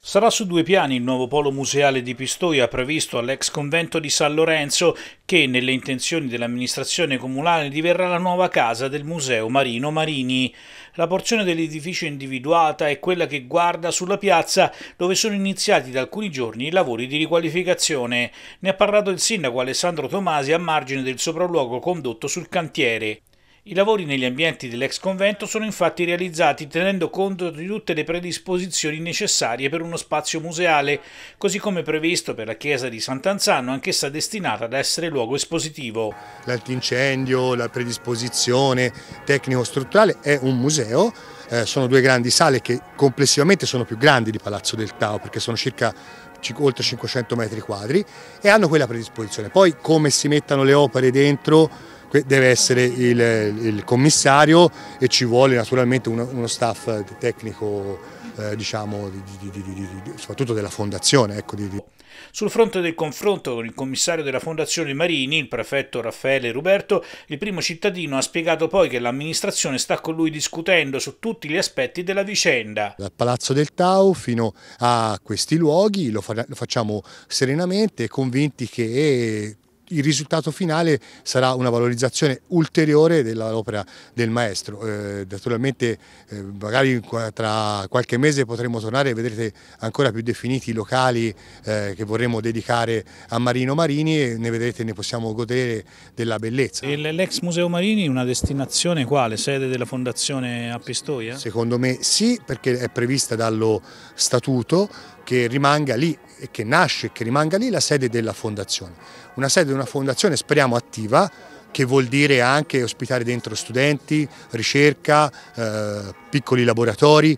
Sarà su due piani il nuovo polo museale di Pistoia previsto all'ex convento di San Lorenzo che nelle intenzioni dell'amministrazione comunale diverrà la nuova casa del Museo Marino Marini. La porzione dell'edificio individuata è quella che guarda sulla piazza dove sono iniziati da alcuni giorni i lavori di riqualificazione. Ne ha parlato il sindaco Alessandro Tomasi a margine del sopralluogo condotto sul cantiere. I lavori negli ambienti dell'ex convento sono infatti realizzati tenendo conto di tutte le predisposizioni necessarie per uno spazio museale, così come previsto per la chiesa di Sant'Anzano, anch'essa destinata ad essere luogo espositivo. L'antincendio, la predisposizione tecnico-strutturale è un museo, eh, sono due grandi sale che complessivamente sono più grandi di Palazzo del Tao perché sono circa oltre 500 metri quadri e hanno quella predisposizione. Poi come si mettono le opere dentro deve essere il, il commissario e ci vuole naturalmente uno, uno staff tecnico eh, diciamo, di, di, di, soprattutto della fondazione. Ecco, sul fronte del confronto con il commissario della Fondazione Marini, il prefetto Raffaele Ruberto, il primo cittadino ha spiegato poi che l'amministrazione sta con lui discutendo su tutti gli aspetti della vicenda. Dal Palazzo del Tau fino a questi luoghi lo, fa, lo facciamo serenamente, convinti che il risultato finale sarà una valorizzazione ulteriore dell'opera del maestro. Eh, naturalmente eh, magari tra qualche mese potremo tornare e vedrete ancora più definiti i locali eh, che vorremmo dedicare a Marino Marini e ne vedrete ne possiamo godere della bellezza. L'ex Museo Marini è una destinazione quale? Sede della Fondazione a Pistoia? Secondo me sì perché è prevista dallo statuto che rimanga lì e che nasce e che rimanga lì la sede della fondazione. Una sede di una fondazione speriamo attiva che vuol dire anche ospitare dentro studenti, ricerca, eh, piccoli laboratori.